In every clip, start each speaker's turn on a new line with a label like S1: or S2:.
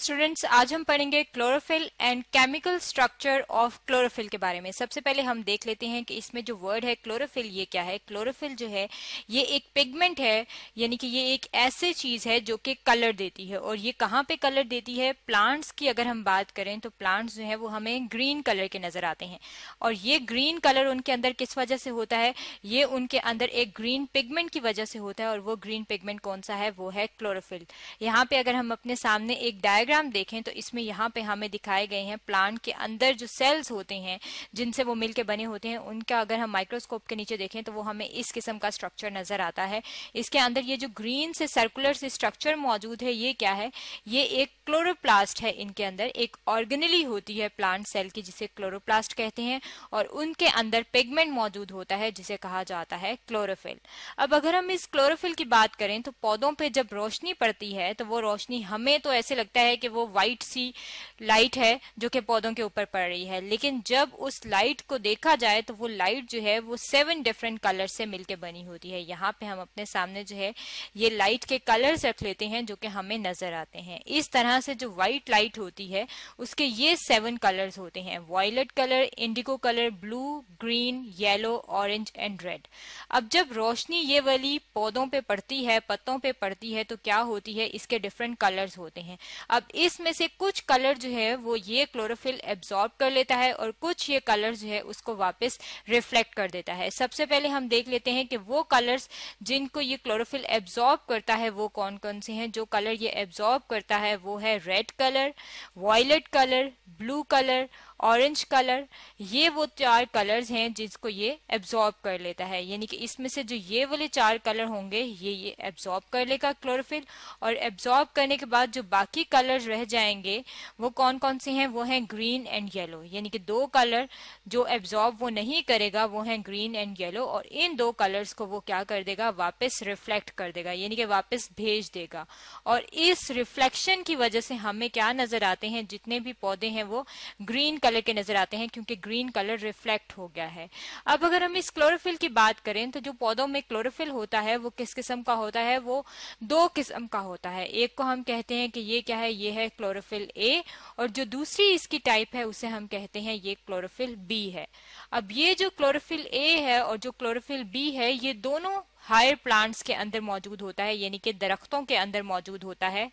S1: students आज हम पढ़ेंगे chlorophyll and chemical structure of chlorophyll के बारे में सबसे पहले हम देख लेते हैं कि इसमें जो वर्ड है क्लोरोफिल ये क्या है क्लोरोफिल जो है ये एक पिगमेंट है यानी कि ये एक ऐसे चीज है जो कि कलर देती है और ये कहाँ पे कलर देती है प्लांट्स की अगर हम बात करें तो प्लांट्स जो है वो हमें ग्रीन कलर के नजर आते हैं और ये ग्रीन कलर उनके अंदर किस वजह से होता है ये उनके अंदर एक ग्रीन पिगमेंट की वजह से होता है और वो ग्रीन पिगमेंट कौन सा है वो है क्लोरोफिल यहाँ पे अगर हम अपने सामने एक डाय डायग्राम देखें तो इसमें यहाँ पे हमें दिखाए गए हैं प्लांट के अंदर जो सेल्स होते हैं जिनसे वो मिलके बने होते हैं उनका अगर हम माइक्रोस्कोप के नीचे देखें तो वो हमें इस किस्म का स्ट्रक्चर नजर आता है इसके अंदर ये जो ग्रीन से सर्कुलर से स्ट्रक्चर मौजूद है ये क्या है ये एक क्लोरोप्लास्ट है इनके अंदर एक ऑर्गेनली होती है प्लांट सेल की जिसे क्लोरोप्लास्ट कहते हैं और उनके अंदर पिगमेंट मौजूद होता है जिसे कहा जाता है क्लोरोफिल अब अगर हम इस क्लोरोफिल की बात करें तो पौधों पर जब रोशनी पड़ती है तो वो रोशनी हमें तो ऐसे लगता है है कि वो वाइट सी लाइट है जो कि पौधों के ऊपर पड़ रही है लेकिन जब उस लाइट को देखा जाए तो वो लाइट जो है वो सेवन डिफरेंट कलर से मिलके बनी होती है यहाँ पे हम अपने सामने जो है ये लाइट के कलर्स रख लेते हैं जो कि हमें नजर आते हैं इस तरह से जो व्हाइट लाइट होती है उसके ये सेवन कलर्स होते हैं violet colour indigo colour blue green yellow orange and red अब जब रोशनी ये वाली पौधों पे पड़ती है पत्तों पे पड़ती है तो क्या होती है इसके डिफरेंट कलर्स होते हैं अब अब इसमें से कुछ कलर जो है वो ये क्लोरोफिल एब्जॉर्ब कर लेता है और कुछ ये कलर जो है उसको वापस रिफ्लेक्ट कर देता है सबसे पहले हम देख लेते हैं कि वो कलर्स जिनको ये क्लोरोफिल एब्जॉर्ब करता है वो कौन कौन से हैं जो कलर ये एब्जॉर्ब करता है वो है red colour violet colour blue colour orange colour ये वो चार कलर्स हैं जिसको ये एब्जॉर्ब कर लेता है यानी कि इसमें से जो ये वाले चार कलर होंगे ये ये एब्जॉर्ब कर लेगा क्लोरोफिल और एब्जॉर्ब करने के बाद जो बाकी कलर्स रह जाएंगे वो कौन कौन से हैं वो हैं ग्रीन एंड येलो यानी कि दो कलर जो एब्जॉर्ब वो नहीं करेगा वो हैं ग्रीन एंड येलो और इन दो कलर्स को वो क्या कर देगा वापस रिफ्लेक्ट कर देगा यानी कि वापस भेज देगा और इस रिफ्लेक्शन की वजह से हमें क्या नजर आते हैं जितने भी पौधे हैं वो ग्रीन कलर कलर के नजर आते हैं क्योंकि ग्रीन कलर रिफ्लेक्ट हो गया है अब अगर हम इस क्लोरोफिल की बात करें तो जो पौधों में क्लोरोफिल होता है वो किस किस्म का होता है वो दो किस्म का होता है एक को हम कहते हैं कि ये क्या है ये है क्लोरोफिल ए और जो दूसरी इसकी टाइप है उसे हम कहते हैं ये क्लोरोफिल बी है अब ये जो क्लोरोफिल ए है और जो क्लोरोफिल बी है ये दोनों हायर प्लांट्स के अंदर मौजूद होता है यानी कि दरख्तों के अंदर मौजूद होता है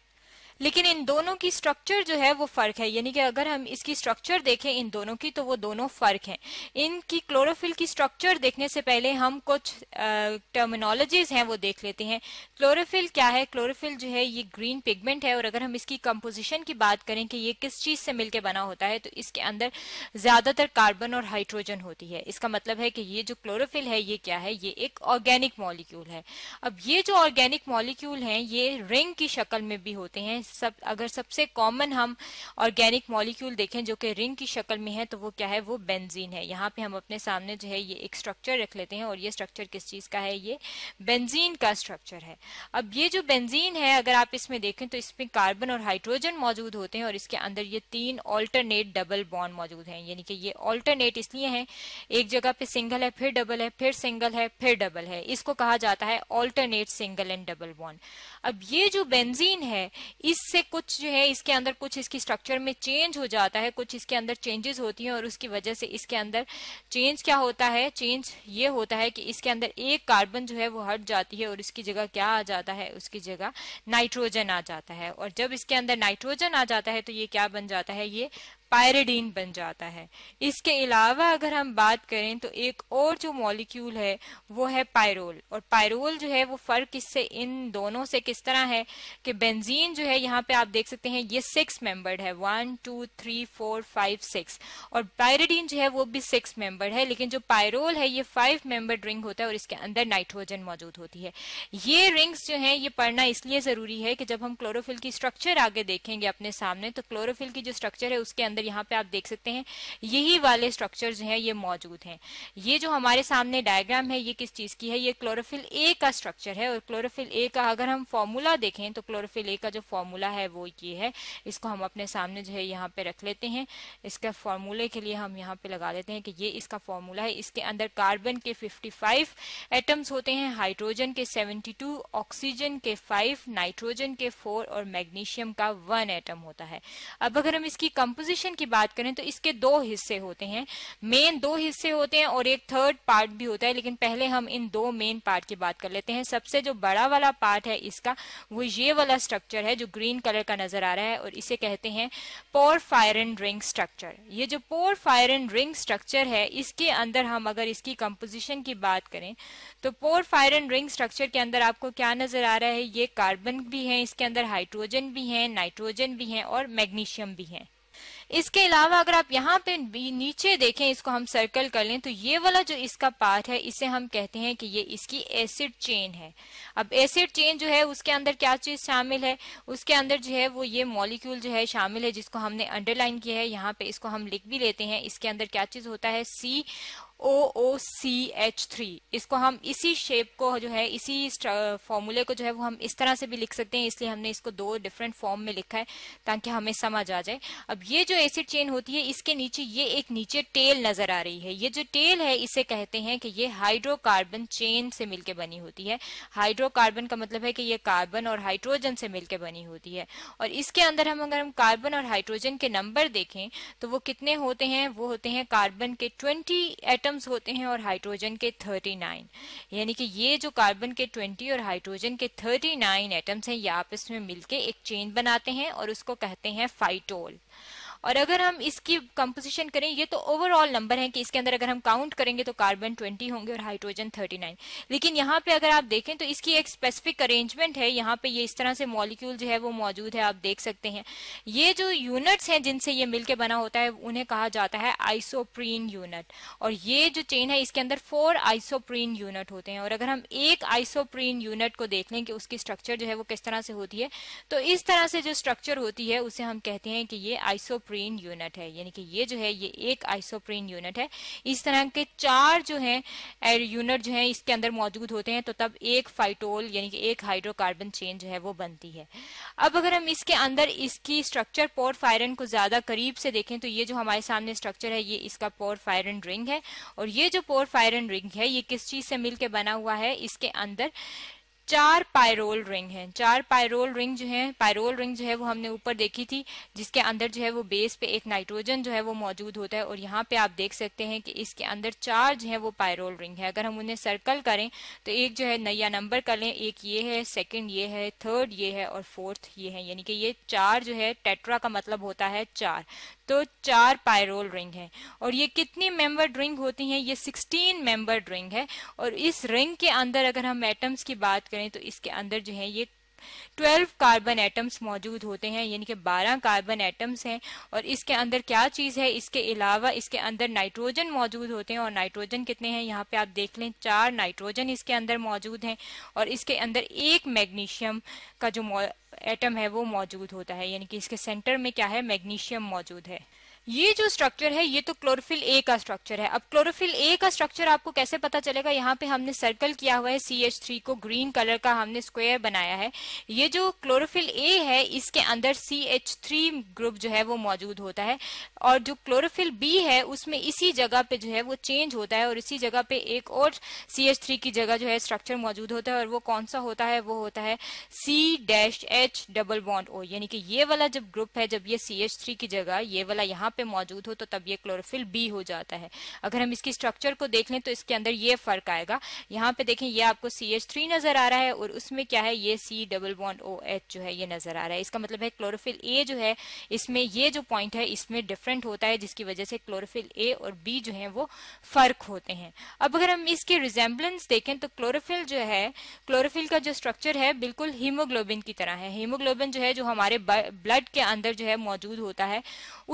S1: लेकिन इन दोनों की स्ट्रक्चर जो है वो फर्क है यानी कि अगर हम इसकी स्ट्रक्चर देखें इन दोनों की तो वो दोनों फर्क हैं इनकी क्लोरोफिल की स्ट्रक्चर देखने से पहले हम कुछ टर्मिनोलॉजीज हैं वो देख लेते हैं क्लोरोफिल क्या है क्लोरोफिल जो है ये ग्रीन पिगमेंट है और अगर हम इसकी कंपोजिशन की बात करें कि ये किस चीज से मिलकर बना होता है तो इसके अंदर ज्यादातर कार्बन और हाइड्रोजन होती है इसका मतलब है कि ये जो क्लोरोफिल है ये क्या है ये एक ऑर्गेनिक मॉलिक्यूल है अब ये जो ऑर्गेनिक मॉलिक्यूल हैं ये रिंग की शक्ल में भी होते हैं सब अगर सबसे कॉमन हम ऑर्गेनिक मॉलिक्यूल देखें जो कि रिंग की शक्ल में है तो वो क्या है वो बेंजीन है यहाँ पे हम अपने सामने जो है ये एक स्ट्रक्चर रख लेते हैं और ये स्ट्रक्चर किस चीज़ का है ये बेंजीन का स्ट्रक्चर है अब ये जो बेंजीन है अगर आप इसमें देखें तो इसमें कार्बन और हाइड्रोजन मौजूद होते हैं और इसके अंदर ये तीन ऑल्टरनेट डबल बॉन्ड मौजूद हैं यानी कि ये ऑल्टरनेट इसलिए हैं एक जगह पे सिंगल है फिर डबल है फिर सिंगल है फिर डबल है इसको कहा जाता है alternate single and double bond अब ये जो बेंजीन है इस इससे कुछ जो है इसके अंदर कुछ इसकी स्ट्रक्चर में चेंज हो जाता है कुछ इसके अंदर चेंजेस होती हैं और उसकी वजह से इसके अंदर चेंज क्या होता है चेंज ये होता है कि इसके अंदर एक कार्बन जो है वो हट जाती है और इसकी जगह क्या आ जाता है उसकी जगह नाइट्रोजन आ जाता है और जब इसके अंदर नाइट्रोजन आ जाता है तो ये क्या बन जाता है ये पायरेडीन बन जाता है इसके अलावा अगर हम बात करें तो एक और जो मॉलिक्यूल है वो है पायरोल और पायरोल जो है वो फर्क इससे इन दोनों से किस तरह है कि बेंजीन जो है यहाँ पे आप देख सकते हैं ये सिक्स मेंबर्ड है one two three four five six और पायरेडीन जो है वो भी सिक्स मेंबर्ड है लेकिन जो पायरोल है ये फाइव मेंबर्ड रिंग होता है और इसके अंदर नाइट्रोजन मौजूद होती है ये रिंग्स जो है ये पढ़ना इसलिए जरूरी है कि जब हम क्लोरोफिल की स्ट्रक्चर आगे देखेंगे अपने सामने तो क्लोरोफिल की जो स्ट्रक्चर है उसके अंदर अंदर यहाँ पे आप देख सकते हैं यही वाले स्ट्रक्चर जो है ये मौजूद हैं ये जो हमारे सामने डायग्राम है ये किस चीज की है ये क्लोरोफिल ए का स्ट्रक्चर है और क्लोरोफिल ए का अगर हम फॉर्मूला देखें तो क्लोरोफिल ए का जो फॉर्मूला है वो ये है इसको हम अपने सामने जो है यहाँ पे रख लेते हैं इसका फॉर्मूले के लिए हम यहाँ पे लगा देते हैं कि ये इसका फॉर्मूला है इसके अंदर कार्बन के 55 एटम्स होते हैं हाइड्रोजन के 72 ऑक्सीजन के 5 नाइट्रोजन के 4 और मैग्नीशियम का 1 एटम होता है अब अगर हम इसकी कंपोजिशन एप्लीकेशन की बात करें तो इसके दो हिस्से होते हैं मेन दो हिस्से होते हैं और एक थर्ड पार्ट भी होता है लेकिन पहले हम इन दो मेन पार्ट की बात कर लेते हैं सबसे जो बड़ा वाला पार्ट है इसका वो ये वाला स्ट्रक्चर है जो ग्रीन कलर का नजर आ रहा है और इसे कहते हैं porphyrin ring structure ये जो porphyrin ring structure है इसके अंदर हम अगर इसकी कंपोजिशन की बात करें तो porphyrin ring structure के अंदर आपको क्या नजर आ रहा है ये कार्बन भी है इसके अंदर हाइड्रोजन भी है नाइट्रोजन भी है और मैग्नीशियम भी है इसके अलावा अगर आप यहाँ पे नीचे देखें इसको हम सर्कल कर लें तो ये वाला जो इसका पार्ट है इसे हम कहते हैं कि ये इसकी एसिड चेन है अब एसिड चेन जो है उसके अंदर क्या चीज शामिल है उसके अंदर जो है वो ये मॉलिक्यूल जो है शामिल है जिसको हमने अंडरलाइन किया है यहाँ पे इसको हम लिख भी लेते हैं इसके अंदर क्या चीज होता है सी ओ ओ सी एच थ्री इसको हम इसी शेप को जो है इसी फॉर्मूले को जो है वो हम इस तरह से भी लिख सकते हैं इसलिए हमने इसको दो डिफरेंट फॉर्म में लिखा है ताकि हमें समझ आ जाए अब ये जो एसिड चेन होती है इसके नीचे ये एक नीचे टेल नजर आ रही है ये जो टेल है इसे कहते हैं कि ये हाइड्रोकार्बन चेन से मिलकर बनी होती है हाइड्रोकार्बन का मतलब है कि ये कार्बन और हाइड्रोजन से मिलकर बनी होती है और इसके अंदर हम अगर हम कार्बन और हाइड्रोजन के नंबर देखें तो वो कितने होते हैं वो होते हैं कार्बन के ट्वेंटी एटम एटम्स होते हैं और हाइड्रोजन के 39 यानी कि ये जो कार्बन के 20 और हाइड्रोजन के 39 एटम्स हैं ये आपस में मिलके एक चेन बनाते हैं और उसको कहते हैं फाइटोल और अगर हम इसकी कंपोजिशन करें ये तो ओवरऑल नंबर है कि इसके अंदर अगर हम काउंट करेंगे तो कार्बन ट्वेंटी होंगे और हाइड्रोजन थर्टी नाइन लेकिन यहाँ पे अगर आप देखें तो इसकी एक स्पेसिफिक अरेंजमेंट है यहाँ पे ये इस तरह से मॉलिक्यूल जो है वो मौजूद है आप देख सकते हैं ये जो यूनिट्स हैं जिनसे ये मिलकर बना होता है उन्हें कहा जाता है आइसोप्रीन यूनिट और ये जो चेन है इसके अंदर फोर आइसोप्रीन यूनिट होते हैं और अगर हम एक आइसोप्रीन यूनिट को देख लें कि उसकी स्ट्रक्चर जो है वो किस तरह से होती है तो इस तरह से जो स्ट्रक्चर होती है उसे हम कहते हैं कि ये आइसोप्रीन आइसोप्रीन यूनिट है यानी कि ये जो है ये एक आइसोप्रीन यूनिट है इस तरह के चार जो है यूनिट जो है इसके अंदर मौजूद होते हैं तो तब एक फाइटोल यानी कि एक हाइड्रोकार्बन चेन जो है वो बनती है अब अगर हम इसके अंदर इसकी स्ट्रक्चर पोरफायरन को ज्यादा करीब से देखें तो ये जो हमारे सामने स्ट्रक्चर है ये इसका पोरफायरन रिंग है और ये जो पोरफायरन रिंग है ये किस चीज से मिलकर बना हुआ है इसके अंदर चार पायरोल रिंग है चार पायरोल रिंग जो है पायरोल रिंग जो है वो हमने ऊपर देखी थी जिसके अंदर जो है वो बेस पे एक नाइट्रोजन जो है वो मौजूद होता है और यहाँ पे आप देख सकते हैं कि इसके अंदर चार जो है वो पायरोल रिंग है अगर हम उन्हें सर्कल करें तो एक जो है नया नंबर कर लें एक ये है सेकेंड ये है थर्ड ये है और फोर्थ ये है यानी कि ये चार जो है टेट्रा का मतलब होता है चार तो चार पायरोल रिंग है और ये कितनी मेंबर्ड रिंग होती हैं ये 16 मेंबर्ड रिंग है और इस रिंग के अंदर अगर हम एटम्स की बात करें तो इसके अंदर जो है ये ट्वेल्व कार्बन एटम्स मौजूद होते हैं यानी कि बारह कार्बन एटम्स हैं और इसके अंदर क्या चीज़ है इसके अलावा इसके अंदर नाइट्रोजन मौजूद होते हैं और नाइट्रोजन कितने हैं यहाँ पे आप देख लें चार नाइट्रोजन इसके अंदर मौजूद हैं और इसके अंदर एक मैग्नीशियम का जो एटम है वो मौजूद होता है यानी कि इसके सेंटर में क्या है मैग्नीशियम मौजूद है ये जो स्ट्रक्चर है ये तो क्लोरोफिल ए का स्ट्रक्चर है अब क्लोरोफिल ए का स्ट्रक्चर आपको कैसे पता चलेगा यहाँ पे हमने सर्कल किया हुआ है सी एच थ्री को ग्रीन कलर का हमने स्क्वायर बनाया है ये जो क्लोरोफिल ए है इसके अंदर सी एच थ्री ग्रुप जो है वो मौजूद होता है और जो क्लोरोफिल बी है उसमें इसी जगह पे जो है वो चेंज होता है और इसी जगह पे एक और सी एच थ्री की जगह जो है स्ट्रक्चर मौजूद होता है और वो कौन सा होता है वो होता है C dash H double bond O यानी कि ये वाला जब ग्रुप है जब ये सी एच थ्री की जगह ये वाला यहाँ यहाँ पे मौजूद हो तो तब ये क्लोरोफिल बी हो जाता है अगर हम इसकी स्ट्रक्चर को देख लें तो इसके अंदर ये फर्क आएगा यहाँ पे देखें ये आपको सी एच थ्री नजर आ रहा है और उसमें क्या है ये C double bond O H जो है ये नजर आ रहा है इसका मतलब है क्लोरोफिल ए जो है इसमें ये जो पॉइंट है इसमें डिफरेंट होता है जिसकी वजह से क्लोरोफिल ए और बी जो है वो फर्क होते हैं अब अगर हम इसके रिजेम्बलेंस देखें तो क्लोरोफिल जो है क्लोरोफिल का जो स्ट्रक्चर है बिल्कुल हीमोग्लोबिन की तरह है हीमोग्लोबिन जो है जो हमारे ब्लड के अंदर जो है मौजूद होता है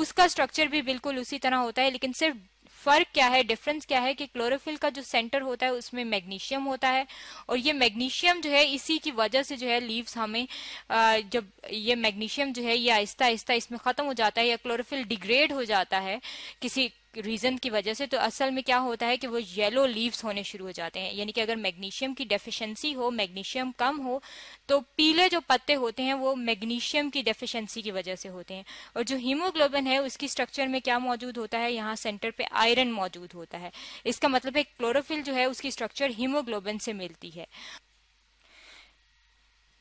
S1: उसका स्ट्रक्चर स्ट्रक्चर भी बिल्कुल उसी तरह होता है लेकिन सिर्फ फर्क क्या है डिफरेंस क्या है कि क्लोरोफिल का जो सेंटर होता है उसमें मैग्नीशियम होता है और ये मैग्नीशियम जो है इसी की वजह से जो है लीव्स हमें जब ये मैग्नीशियम जो है ये आहिस्ता आहिस्ता इसमें खत्म हो जाता है या क्लोरोफिल डिग्रेड हो जाता है किसी रीज़न की वजह से तो असल में क्या होता है कि वो येलो लीव्स होने शुरू हो जाते हैं यानी कि अगर मैग्नीशियम की डेफिशिएंसी हो मैग्नीशियम कम हो तो पीले जो पत्ते होते हैं वो मैग्नीशियम की डेफिशिएंसी की वजह से होते हैं और जो हीमोग्लोबिन है उसकी स्ट्रक्चर में क्या मौजूद होता है यहाँ सेंटर पे आयरन मौजूद होता है इसका मतलब है क्लोरोफिल जो है उसकी स्ट्रक्चर हीमोग्लोबिन से मिलती है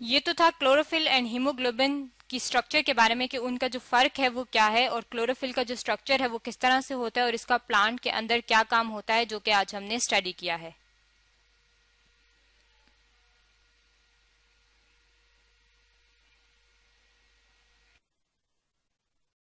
S1: ये तो था क्लोरोफिल एंड हीमोग्लोबिन की स्ट्रक्चर के बारे में कि उनका जो फर्क है वो क्या है और क्लोरोफिल का जो स्ट्रक्चर है वो किस तरह से होता है और इसका प्लांट के अंदर क्या काम होता है जो कि आज हमने स्टडी किया है